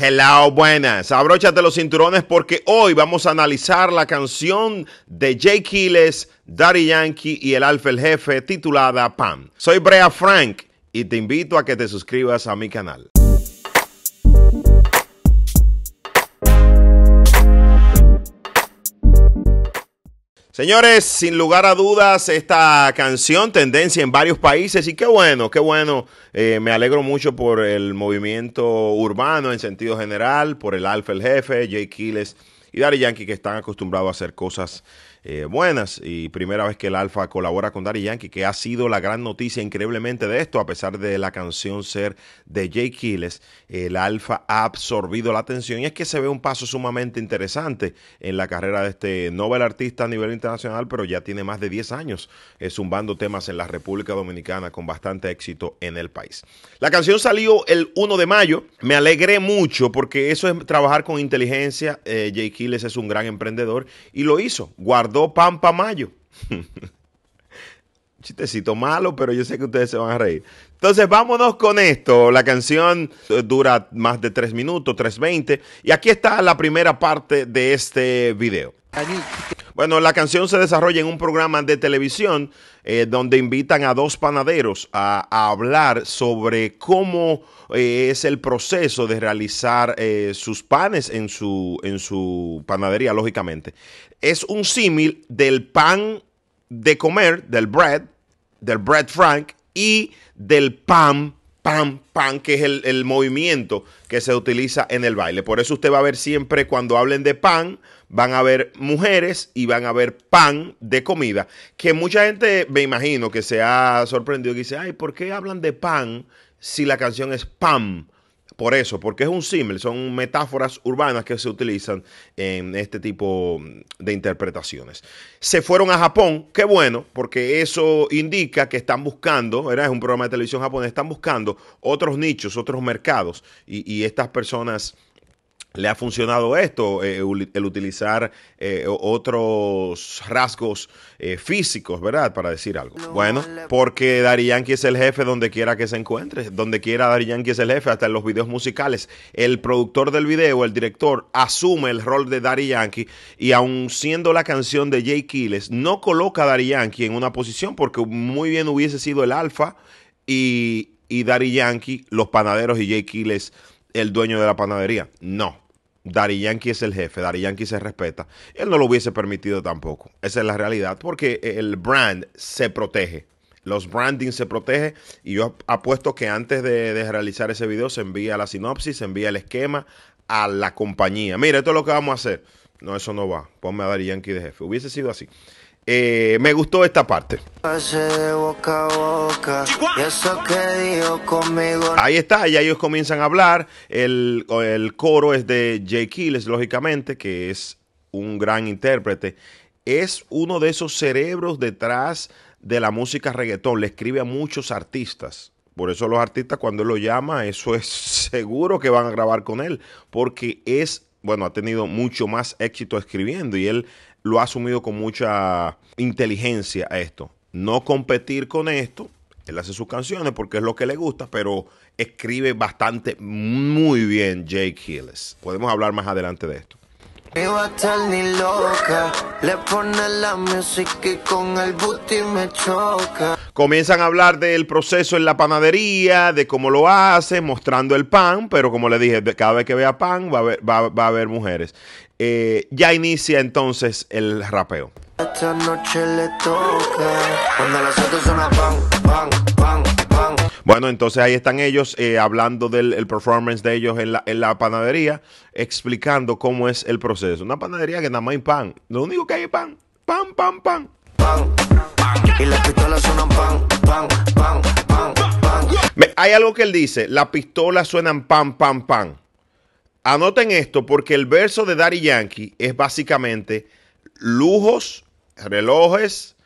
Hello, buenas. Abróchate los cinturones porque hoy vamos a analizar la canción de Jay Kiles, Daddy Yankee y el Alfa el Jefe titulada Pam. Soy Brea Frank y te invito a que te suscribas a mi canal. Señores, sin lugar a dudas, esta canción tendencia en varios países y qué bueno, qué bueno. Eh, me alegro mucho por el movimiento urbano en sentido general, por el Alfa el Jefe, Jay Kiles y Dari Yankee que están acostumbrados a hacer cosas eh, buenas y primera vez que el Alfa colabora con Dari Yankee, que ha sido la gran noticia increíblemente de esto, a pesar de la canción ser de Jay Kiles, el Alfa ha absorbido la atención y es que se ve un paso sumamente interesante en la carrera de este novel artista a nivel internacional, pero ya tiene más de 10 años eh, zumbando temas en la República Dominicana con bastante éxito en el país. La canción salió el 1 de mayo, me alegré mucho porque eso es trabajar con inteligencia, eh, Jake Jay es un gran emprendedor y lo hizo, guardó guardó Pampa Mayo. Chistecito malo, pero yo sé que ustedes se van a reír. Entonces vámonos con esto. La canción eh, dura más de tres minutos, 3.20. Y aquí está la primera parte de este video. Bueno, la canción se desarrolla en un programa de televisión eh, donde invitan a dos panaderos a, hablar sobre cómo eh, es el proceso de realizar eh, sus panes en su, en su panadería, lógicamente. Es un símil del pan de comer, del bread, del bread frank y del pan pan, pan, que es el, movimiento que se utiliza en el baile. Por eso usted va a ver siempre cuando hablen de pan van a haber mujeres y van a haber pan de comida. Que mucha gente, me imagino, que se ha sorprendido y dice, ay, ¿por qué hablan de pan si la canción es pan? Por eso, porque es un símil, son metáforas urbanas que se utilizan en este tipo de interpretaciones. Se fueron a Japón, qué bueno, porque eso indica que están buscando, era es un programa de televisión japonés, están buscando otros nichos, otros mercados, y estas personas le ha funcionado esto, eh, el utilizar eh, otros rasgos eh, físicos, ¿verdad? Para decir algo. Bueno, porque Dari Yankee es el jefe donde quiera que se encuentre, donde quiera Dari Yankee es el jefe, hasta en los videos musicales. El productor del video, el director, asume el rol de Dari Yankee y aun siendo la canción de Jay kiles no coloca a Dari Yankee en una posición porque muy bien hubiese sido el alfa y, y Yankee, los panaderos y Jay el dueño de la panadería. No, Dari Yankee es el jefe, Dari Yankee se respeta, él no lo hubiese permitido tampoco. Esa es la realidad, porque el brand se protege. Los branding se protege y yo apuesto que antes de, realizar ese video se envía la sinopsis, se envía el esquema a la compañía. Mira, esto es lo que vamos a hacer. No, eso no va. Ponme a Dari Yankee de jefe. Hubiese sido así. Eh, me gustó esta parte. Ahí está, ya ellos comienzan a hablar. El, coro es de Jay lógicamente, que es un gran intérprete. Es uno de esos cerebros detrás de la música reggaetón. Le escribe a muchos artistas. Por eso los artistas cuando él lo llama, eso es seguro que van a grabar con él, porque es, bueno, ha tenido mucho más éxito escribiendo y él lo ha asumido con mucha inteligencia esto. No competir con esto. Él hace sus canciones porque es lo que le gusta, pero escribe bastante, muy bien Jake Hillis. Podemos hablar más adelante de esto. Comienzan a hablar del proceso en la panadería, de cómo lo hace, mostrando el pan, pero como le dije, cada vez que vea pan va a va a haber mujeres. Eh, ya inicia entonces el rapeo. bueno, entonces ahí están ellos eh, hablando del performance de ellos en la, panadería, explicando cómo es el proceso. Una panadería que nada más hay pan. Lo único que hay es pan. Pan, pan, pan. Pan, Y las pistolas suenan pan, pan, pan, pan, pan. Hay algo que él dice, las pistolas suenan pan, pan, pan. Anoten esto porque el verso de Daddy Yankee es básicamente lujos, relojes,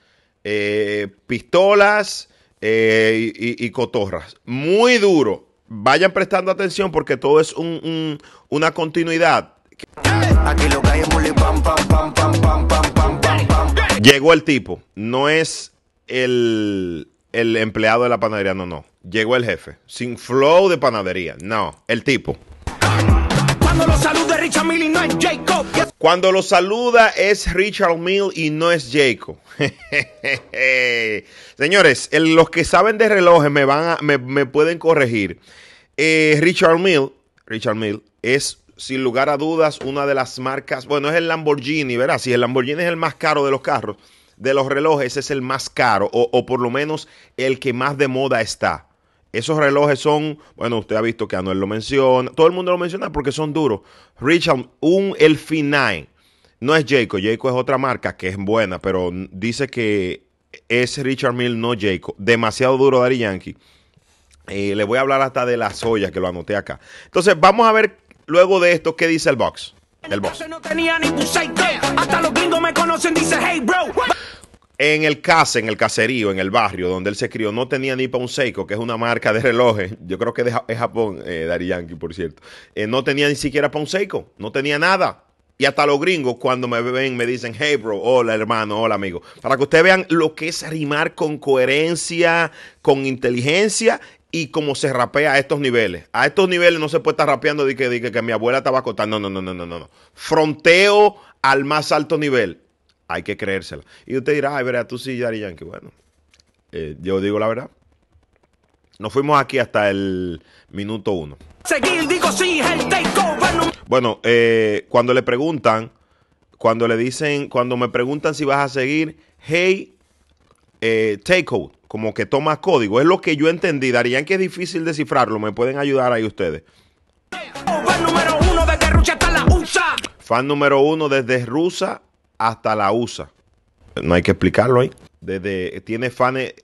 eh, pistolas eh, y, cotorras. Muy duro. Vayan prestando atención porque todo es una continuidad. Llegó el tipo. No es el empleado de la panadería, no, no. Llegó el jefe. Sin flow de panadería. No, el tipo. Cuando lo saluda Richard es Cuando lo saluda es Richard Mill y no es Jacob. Señores, los que saben de relojes me, van me, pueden corregir. Eh, Richard Mill, Richard Mill es sin lugar a dudas una de las marcas, bueno, es el Lamborghini, ¿verdad? Si el Lamborghini es el más caro de los carros, de los relojes es el más caro o por lo menos el que más de moda está. Esos relojes son, bueno, usted ha visto que Anuel lo menciona, todo el mundo lo menciona porque son duros. Richard, un Elfie no es Jayco, Jacob es otra marca que es buena, pero dice que es Richard Mill, no Jacob. Demasiado duro Dari Yankee. Y eh, le voy a hablar hasta de las ollas que lo anoté acá. Entonces, vamos a ver luego de esto qué dice el box. El box. En el casa, en el caserío, en el barrio donde él se crió, no tenía ni Ponceico, que es una marca de relojes. Yo creo que es Japón, eh, por cierto. Eh, no tenía ni siquiera Ponceico, no tenía nada. Y hasta los gringos cuando me ven me dicen, hey bro, hola hermano, hola amigo. Para que ustedes vean lo que es rimar con coherencia, con inteligencia y cómo se rapea a estos niveles. A estos niveles no se puede estar rapeando de que, de que, mi abuela estaba acostada. No, no, no, no, no, no. Fronteo al más alto nivel hay que creérsela. Y usted dirá, ay, verá, tú sí, Yari Yankee. Bueno, eh, yo digo la verdad. Nos fuimos aquí hasta el minuto uno. Seguir, digo, Bueno, eh, cuando le preguntan, cuando le dicen, cuando me preguntan si vas a seguir, hey, eh, take takeover, como que toma código. Es lo que yo entendí. Darían que es difícil descifrarlo. Me pueden ayudar ahí ustedes. Fan número uno desde Rusia hasta la USA. No hay que explicarlo ahí. Desde, tiene fanes,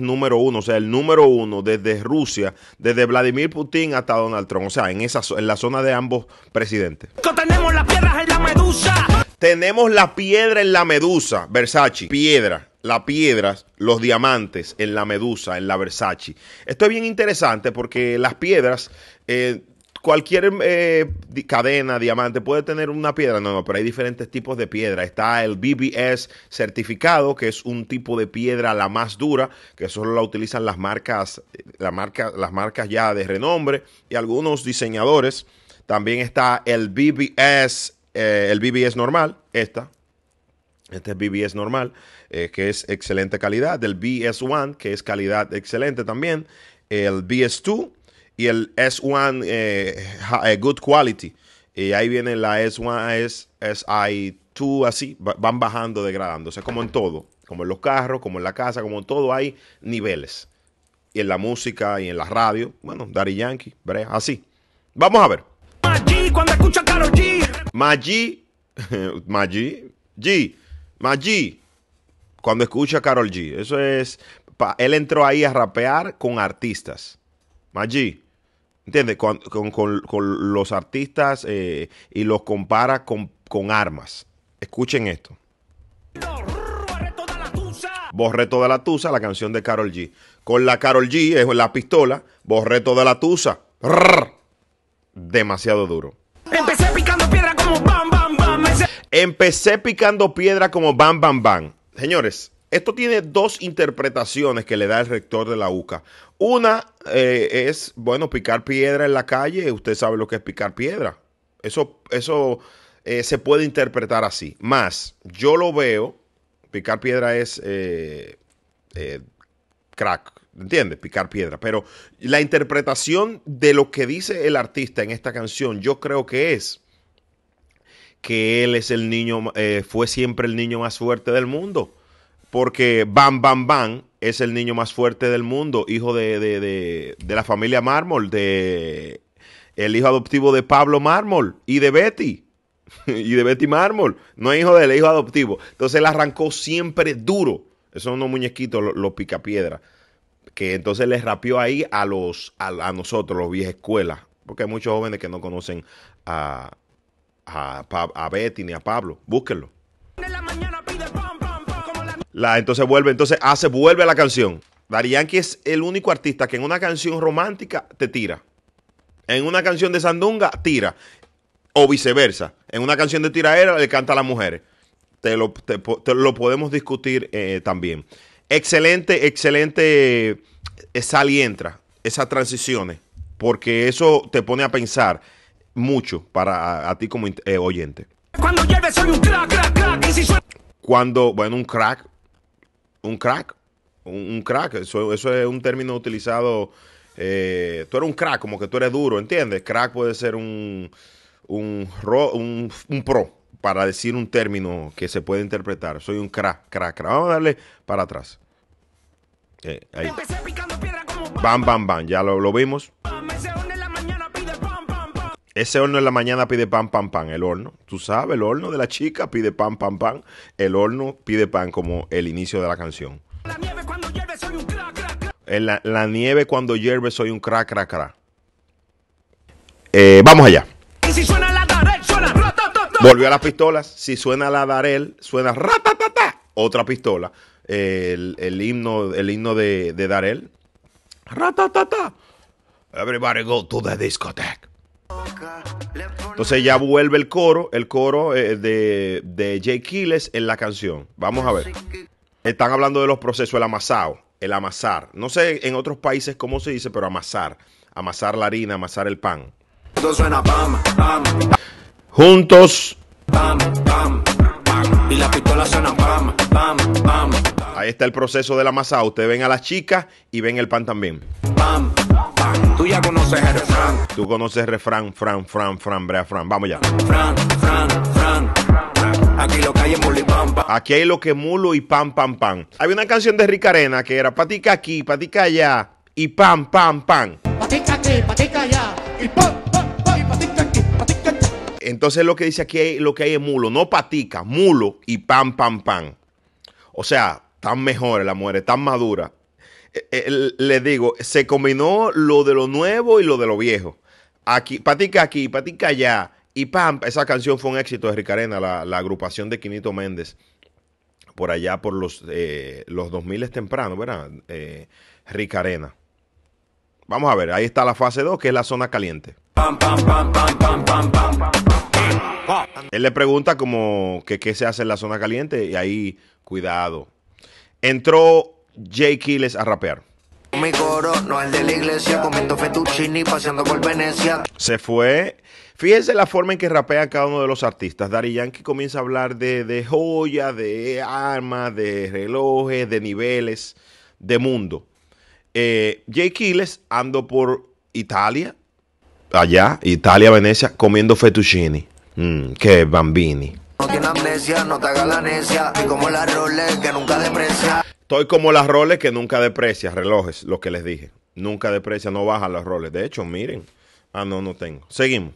número uno, o sea, el número uno desde Rusia, desde Vladimir Putin hasta Donald Trump, o sea, en, esa, en la zona de ambos presidentes. Tenemos las piedras en la medusa. Tenemos la piedra en la medusa, Versace, piedra Las piedras. los diamantes en la medusa, en la Versace. Esto es bien interesante porque las piedras eh, cualquier eh, cadena, diamante, puede tener una piedra. No, no, pero hay diferentes tipos de piedra. Está el BBS certificado, que es un tipo de piedra la más dura, que solo la utilizan las marcas, eh, la marca, las marcas ya de renombre y algunos diseñadores. También está el BBS, eh, el BBS normal, esta, este es BBS normal, que es excelente calidad. El BS1, que es calidad excelente también. El BS2, y el S1 eh, eh, Good Quality. Y ahí viene la S1, SI2, así, van bajando, degradándose, como en todo, como en los carros, como en la casa, como en todo, hay niveles. Y en la música y en la radio, bueno, Daddy Yankee, Brea, así. Vamos a ver. Maggi, cuando escucha Carol G. Maggi, Maggi, G, Maggi, cuando escucha Carol G. Eso es, él entró ahí a rapear con artistas. Maggi. ¿Entiendes? Con, los artistas eh, y los compara con, armas. Escuchen esto. Borré toda la tusa, la canción de Carol G. Con la Carol G, es la pistola, borré toda la tusa. Demasiado duro. Empecé picando piedra como bam, bam, bam. Empecé picando piedra como bam, bam, bam. Señores, esto tiene dos interpretaciones que le da el rector de la UCA. Una eh, es, bueno, picar piedra en la calle. Usted sabe lo que es picar piedra. Eso, eso eh, se puede interpretar así. Más, yo lo veo, picar piedra es eh, crack, ¿entiendes? Picar piedra. Pero la interpretación de lo que dice el artista en esta canción, yo creo que es que él es el niño, fue siempre el niño más fuerte del mundo. Porque Bam Bam Bam es el niño más fuerte del mundo, hijo de, la familia Mármol, de el hijo adoptivo de Pablo Mármol y de Betty. y de Betty Mármol. No es hijo del hijo adoptivo. Entonces él arrancó siempre duro. Esos son unos muñequitos, los, pica picapiedra. Que entonces les rapió ahí a los a, nosotros, los viejas escuelas. Porque hay muchos jóvenes que no conocen a, a Betty ni a Pablo. Búsquenlo. En la mañana la, entonces vuelve, entonces hace, vuelve a la canción. Darianki es el único artista que en una canción romántica te tira. En una canción de Sandunga, tira. O viceversa. En una canción de tiraera le canta a las mujeres. Te lo, te, lo podemos discutir eh, también. Excelente, excelente eh, y entra, esas transiciones. Porque eso te pone a pensar mucho para a, ti como eh, oyente. Cuando lleves soy un crack, crack, crack. Cuando, bueno, un crack, un crack. Un, crack, eso, es un término utilizado. Eh, tú eres un crack, como que tú eres duro, ¿entiendes? Crack puede ser un, un, pro, para decir un término que se puede interpretar. Soy un crack, crack, crack. Vamos a darle para atrás. Eh, ahí. Bam, bam, bam. Ya lo, lo vimos. Ese horno en la mañana pide pan, pan, pan, el horno. Tú sabes, el horno de la chica pide pan, pan, pan. El horno pide pan como el inicio de la canción. La nieve cuando hierve soy un cra cra crack. La, nieve cuando hierve soy un cra-cra-cra. Eh, vamos allá. Volvió a las pistolas. Si suena la Darel, suena ratatata. Otra pistola. el, himno, el himno de, de Darel. Ratatata. Everybody go to the discotheque. Entonces ya vuelve el coro, el coro eh, de, de Jay en la canción. Vamos a ver. Están hablando de los procesos, el amasado, el amasar. No sé en otros países cómo se dice, pero amasar. Amasar la harina, amasar el pan. Juntos. Ahí está el proceso del amasado. Ustedes ven a las chicas y ven el pan también. Tú ya conoces el refrán. Tú conoces el refrán, Fran, Fran, Fran, Brea, Fran. Vamos ya. Fran, Fran, Fran. Aquí lo que hay es mulo y pam, pam. Aquí hay lo que mulo y pam, pam, pam. Había una canción de Rica Arena que era patica aquí, patica allá y pam, pam, pam. Patica aquí, patica allá y pam, pam, pam. patica aquí, patica Entonces lo que dice aquí lo que hay es mulo, no patica, mulo y pam, pam, pam. O sea, tan mejores las mujeres, tan madura. Eh, eh, le digo, se combinó lo de lo nuevo y lo de lo viejo. Aquí, patica aquí, patica allá. Y pam, esa canción fue un éxito de Ricarena, la, la agrupación de Quinito Méndez, por allá por los, eh, los 2000 temprano, ¿verdad? Eh, Ricarena. Vamos a ver, ahí está la fase 2, que es la zona caliente. él le pregunta como que qué se hace en la zona caliente y ahí, cuidado. Entró Jay Kiles a rapear. no de la iglesia, comiendo paseando por Venecia. Se fue. Fíjense la forma en que rapea cada uno de los artistas. Dari Yankee comienza a hablar de, de joyas, de armas, de relojes, de niveles, de mundo. Eh, Jay Kiles ando por Italia, allá, Italia, Venecia, comiendo fettuccini. Mm, qué que bambini. No tiene amnesia, no te haga la necia, y como la role que nunca deprecia. Estoy como las roles que nunca deprecias, relojes, lo que les dije. Nunca deprecia, no bajan las roles. De hecho, miren. Ah, no, no tengo. Seguimos.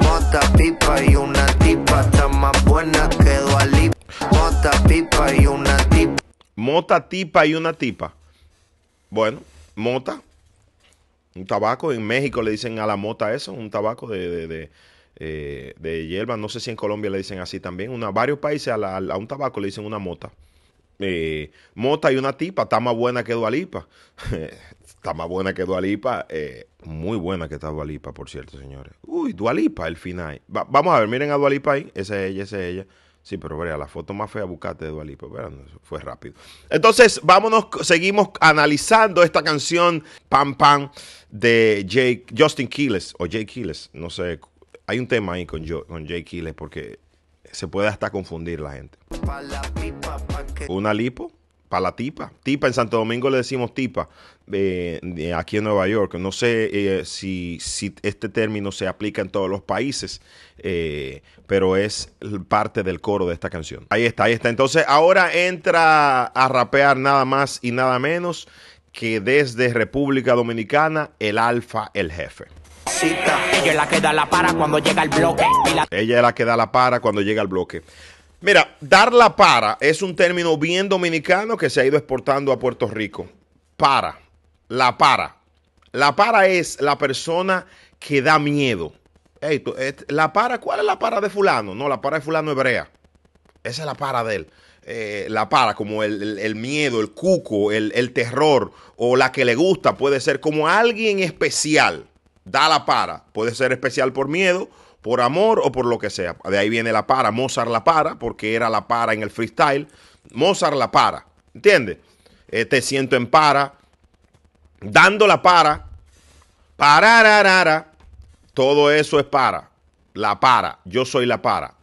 Mota, pipa y una tipa, está más buena que Mota, pipa y una tipa. Mota, tipa y una tipa. Bueno, mota. Un tabaco. En México le dicen a la mota eso, un tabaco de, de eh, hierba. No sé si en Colombia le dicen así también. Una, varios países a un tabaco le dicen una mota. Eh, Mota y una tipa, está más buena que Dualipa. está más buena que Dualipa. Eh, muy buena que está Dualipa, por cierto, señores. Uy, Dualipa, el final. vamos a ver, miren a Dualipa ahí. Esa es ella, esa es ella. Sí, pero vea, la foto más fea buscate de Dualipa. fue rápido. Entonces, vámonos, seguimos analizando esta canción Pam Pam de Jake, Justin Quiles o Jake Quiles. No sé, hay un tema ahí con, Jay con Quiles porque se puede hasta confundir la gente. Una lipo para la tipa. Tipa, en Santo Domingo le decimos tipa, eh, aquí en Nueva York. No sé eh, si, si, este término se aplica en todos los países, eh, pero es parte del coro de esta canción. Ahí está, ahí está. Entonces ahora entra a rapear nada más y nada menos que desde República Dominicana, el alfa, el jefe. Ella es la que da la para cuando llega el bloque. Ella es la que da la para cuando llega el bloque. Mira, dar la para es un término bien dominicano que se ha ido exportando a Puerto Rico. Para, la para. La para es la persona que da miedo. Hey, eh, la para, ¿cuál es la para de fulano? No, la para de fulano hebrea. Esa es la para de él. Eh, la para, como el, miedo, el cuco, el, el, terror o la que le gusta, puede ser como alguien especial. Da la para, puede ser especial por miedo por amor o por lo que sea. De ahí viene la para, Mozart la para, porque era la para en el freestyle. Mozart la para, ¿entiendes? Eh, te siento en para, dando la para, para todo eso es para, la para, yo soy la para.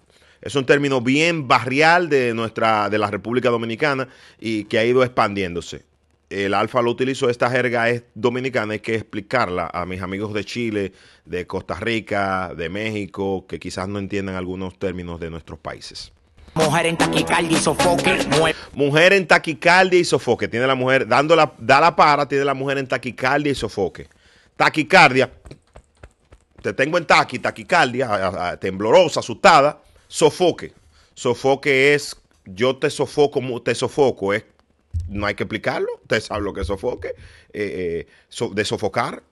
Es un término bien barrial de nuestra, de la República Dominicana y que ha ido expandiéndose el Alfa lo utilizo, esta jerga es dominicana, hay que explicarla a mis amigos de Chile, de Costa Rica, de México, que quizás no entiendan algunos términos de nuestros países. Mujer en taquicardia y sofoque. Mujer, en taquicardia y sofoque. Tiene la mujer, dando da la para, tiene la mujer en taquicardia y sofoque. Taquicardia, te tengo en taqui, taquicardia, temblorosa, asustada. Sofoque. Sofoque es, yo te sofoco, te sofoco, es no hay que explicarlo. usted sabe lo que sofoque, eh, eh, de sofocar.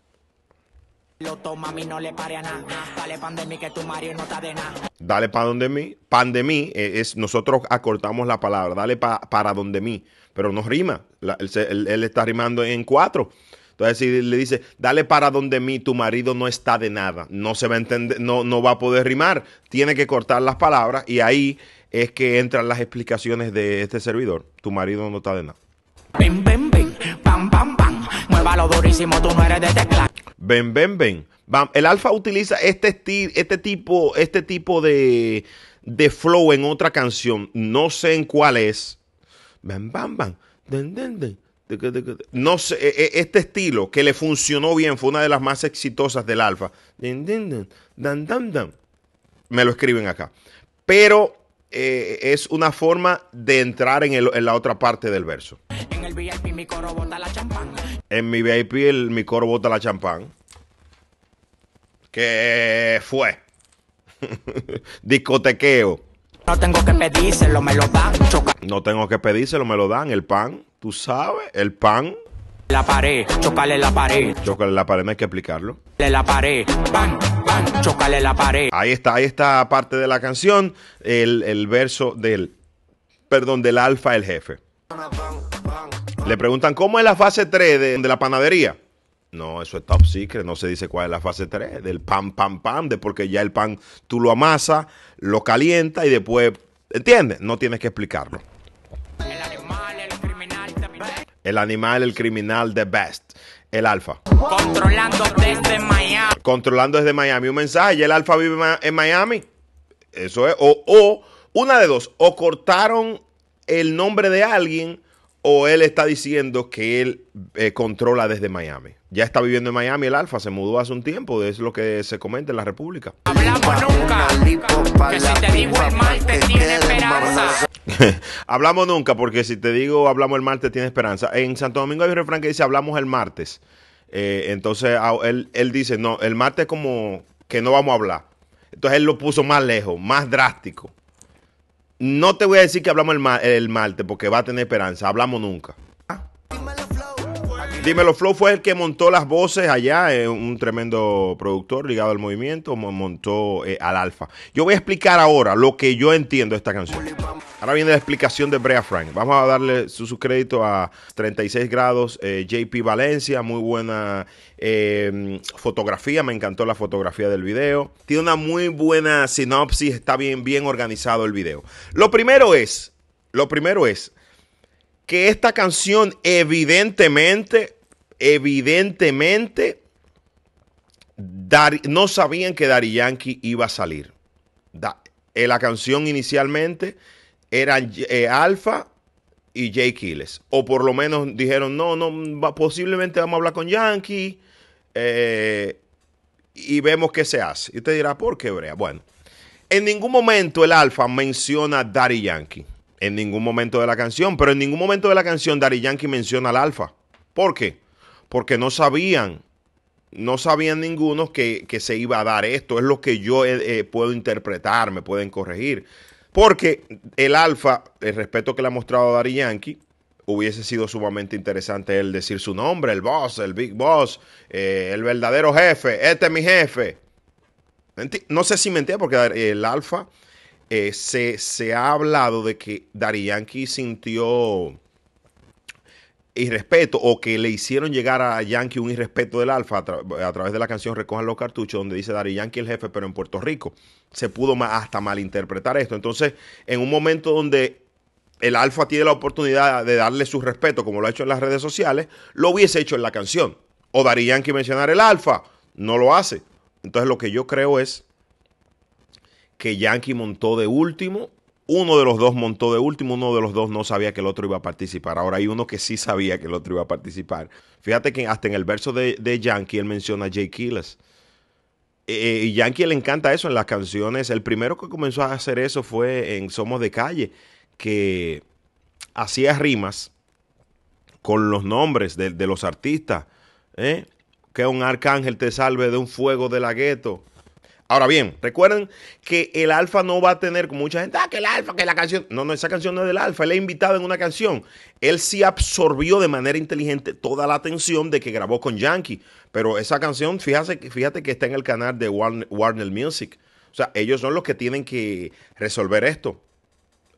Lo toma mí, no le pare a nada. Dale pan de mí que tu marido no está de nada. Dale para donde mí. Pan de mí eh, es nosotros acortamos la palabra. Dale para donde mí. Pero no rima. él, está rimando en cuatro. Entonces, si le dice, dale para donde mí, tu marido no está de nada. No se va a entender, no, no va a poder rimar. Tiene que cortar las palabras y ahí es que entran las explicaciones de este servidor. Tu marido no está de nada. Ven, ven, ven, pam, pam, pam. Muévalo durísimo, tú no eres de teclado. Este ven, ven, ven. El alfa utiliza este, este tipo, este tipo de, de flow en otra canción. No sé en cuál es. Ven, bam, bam. Den, den, den. No sé, e, e, este estilo que le funcionó bien fue una de las más exitosas del alfa. Me lo escriben acá. Pero eh, es una forma de entrar en, el, en, la otra parte del verso. En mi mi VIP mi coro bota la champán. Que fue discotequeo. No tengo que pedírselo, me lo dan. No tengo que pedírselo, me lo dan. El pan, tú sabes, el pan. La pared, chocale la pared. Chocale la pared, no hay que explicarlo. La pared, pan, pan chocale la pared. Ahí está, ahí está parte de la canción, el, verso del, perdón, del alfa el jefe. Le preguntan, ¿cómo es la fase 3 de, la panadería? No, eso es top secret, no se dice cuál es la fase 3, del pan, pan, pan, de porque ya el pan tú lo amasas, lo calientas y después, ¿entiendes? No tienes que explicarlo. El animal, el criminal, the best. El alfa. Controlando desde Miami. Controlando desde Miami. Un mensaje. el alfa vive en Miami. Eso es. O, una de dos. O cortaron el nombre de alguien o él está diciendo que él eh, controla desde Miami. Ya está viviendo en Miami el Alfa, se mudó hace un tiempo, es lo que se comenta en la República. Hablamos nunca, que si te digo el mal te tiene esperanza. hablamos nunca, porque si te digo hablamos el martes, tiene esperanza. En Santo Domingo hay un refrán que dice hablamos el martes. Eh, entonces él, dice, no, el martes como que no vamos a hablar. Entonces él lo puso más lejos, más drástico. No te voy a decir que hablamos el, martes porque va a tener esperanza. Hablamos nunca. Dímelo Flow fue el que montó las voces allá, eh, un tremendo productor ligado al movimiento, montó eh, al alfa. Yo voy a explicar ahora lo que yo entiendo de esta canción. Ahora viene la explicación de Brea Frank. Vamos a darle su, su crédito a 36 grados eh, JP Valencia. Muy buena eh, fotografía. Me encantó la fotografía del video. Tiene una muy buena sinopsis. Está bien, bien organizado el video. Lo primero es, lo primero es que esta canción evidentemente, evidentemente, no sabían que Dari Yankee iba a salir. Eh, la canción inicialmente eran eh, Alfa y Jay Kiles. O por lo menos dijeron, no, no, posiblemente vamos a hablar con Yankee eh, y vemos qué se hace. Y usted dirá, ¿por qué Brea? Bueno, en ningún momento el Alfa menciona a Daddy Yankee. En ningún momento de la canción, pero en ningún momento de la canción Daddy Yankee menciona al Alfa. ¿Por qué? Porque no sabían no sabían ninguno que, se iba a dar esto. Es lo que yo puedo interpretar, me pueden corregir. Porque el Alfa, el respeto que le ha mostrado Dari Yankee, hubiese sido sumamente interesante él decir su nombre, el boss, el big boss, eh, el verdadero jefe, este es mi jefe. No sé si mentía, porque el Alfa eh, se, se, ha hablado de que Dari Yankee sintió irrespeto o que le hicieron llegar a Yankee un irrespeto del Alfa a, través de la canción Recojan los cartuchos, donde dice Dari Yankee el jefe, pero en Puerto Rico. Se pudo hasta malinterpretar esto. Entonces, en un momento donde el Alfa tiene la oportunidad de darle su respeto, como lo ha hecho en las redes sociales, lo hubiese hecho en la canción. O Dari Yankee mencionar el Alfa, no lo hace. Entonces, lo que yo creo es que Yankee montó de último uno de los dos montó de último, uno de los dos no sabía que el otro iba a participar. Ahora hay uno que sí sabía que el otro iba a participar. Fíjate que hasta en el verso de, de Yankee él menciona a Jay Killers. Eh, eh, y Yankee le encanta eso en las canciones. El primero que comenzó a hacer eso fue en Somos de Calle, que hacía rimas con los nombres de, los artistas. ¿eh? Que un arcángel te salve de un fuego de la gueto Ahora bien, recuerden que el alfa no va a tener como mucha gente, ah, que el alfa, que la canción. No, no, esa canción no es del alfa, él es invitado en una canción. Él sí absorbió de manera inteligente toda la atención de que grabó con Yankee. Pero esa canción, fíjate, que está en el canal de Warner, Music. O sea, ellos son los que tienen que resolver esto.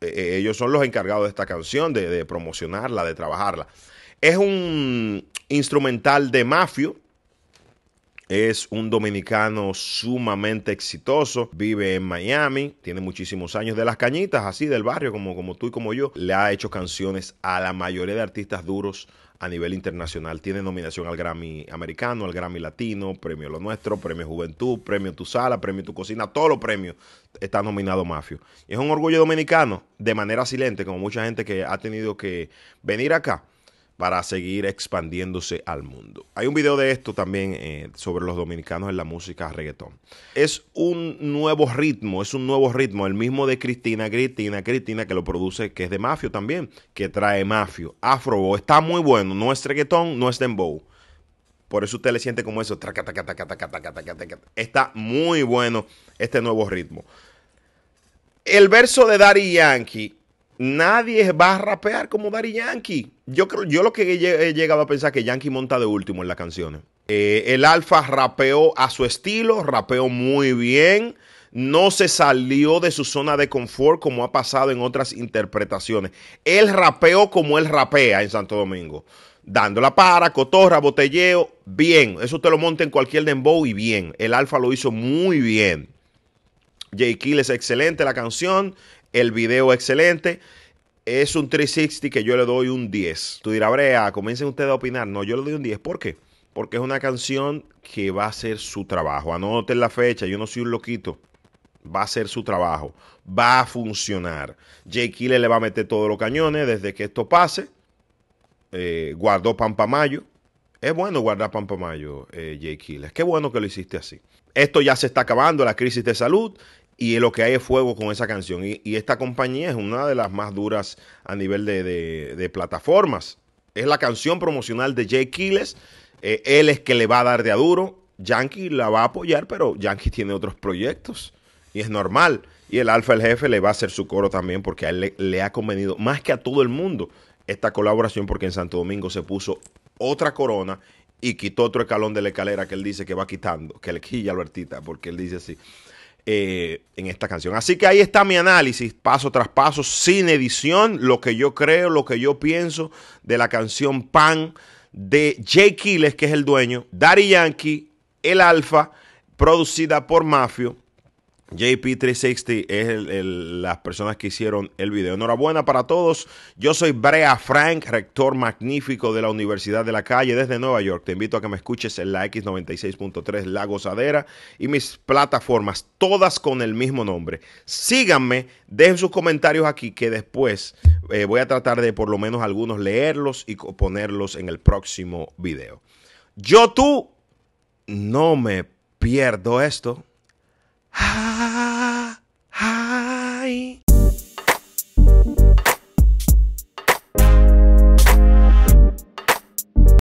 E, e, ellos son los encargados de esta canción, de, de promocionarla, de trabajarla. Es un instrumental de Mafio es un dominicano sumamente exitoso, vive en Miami, tiene muchísimos años de las cañitas, así del barrio, como, como tú y como yo. Le ha hecho canciones a la mayoría de artistas duros a nivel internacional. Tiene nominación al Grammy americano, al Grammy latino, premio Lo Nuestro, premio Juventud, premio Tu Sala, premio Tu Cocina, todos los premios está nominado Mafio. Es un orgullo dominicano, de manera silente, como mucha gente que ha tenido que venir acá para seguir expandiéndose al mundo. Hay un video de esto también eh, sobre los dominicanos en la música reggaetón. Es un nuevo ritmo, es un nuevo ritmo, el mismo de Cristina, Cristina, Cristina, que lo produce, que es de Mafio también, que trae Mafio, Afrobo, está muy bueno, no es reggaetón, no es dembow. Por eso usted le siente como eso, está muy bueno este nuevo ritmo. El verso de Daddy Yankee Nadie va a rapear como Daddy Yankee. Yo, creo, yo lo que he llegado a pensar que Yankee monta de último en las canciones. Eh, el Alfa rapeó a su estilo, rapeó muy bien no se salió de su zona de confort como ha pasado en otras interpretaciones. Él rapeó como él rapea en Santo Domingo. Dando la para, cotorra, botelleo, bien. Eso te lo monta en cualquier dembow y bien. El Alfa lo hizo muy bien. J. Kill es excelente la canción el video excelente. Es un 360 que yo le doy un 10. Tú dirás, Brea, comiencen ustedes a opinar. No, yo le doy un 10. ¿Por qué? Porque es una canción que va a ser su trabajo. Anoten la fecha, yo no soy un loquito. Va a ser su trabajo. Va a funcionar. Jay Killer le va a meter todos los cañones desde que esto pase. Eh, guardó Pampa Mayo. Es bueno guardar Pampa Mayo, eh, J. Killer. Es Qué bueno que lo hiciste así. Esto ya se está acabando, la crisis de salud y lo que hay es fuego con esa canción. Y, esta compañía es una de las más duras a nivel de, plataformas. Es la canción promocional de Jay Quiles. Eh, él es que le va a dar de a duro. Yankee la va a apoyar, pero Yankee tiene otros proyectos. Y es normal. Y el Alfa, el jefe, le va a hacer su coro también porque a él le, ha convenido más que a todo el mundo esta colaboración porque en Santo Domingo se puso otra corona y quitó otro escalón de la escalera que él dice que va quitando, que le quilla Albertita, porque él dice así. Eh, en esta canción. Así que ahí está mi análisis, paso tras paso, sin edición, lo que yo creo, lo que yo pienso de la canción Pan de Jay Quiles, que es el dueño, Daddy Yankee, El Alfa, producida por Mafio JP360 es las personas que hicieron el video. Enhorabuena para todos. Yo soy Brea Frank, rector magnífico de la Universidad de la Calle desde Nueva York. Te invito a que me escuches en la X96.3 La Gozadera y mis plataformas, todas con el mismo nombre. Síganme, dejen sus comentarios aquí que después eh, voy a tratar de por lo menos algunos leerlos y ponerlos en el próximo video. Yo tú no me pierdo esto. Hi.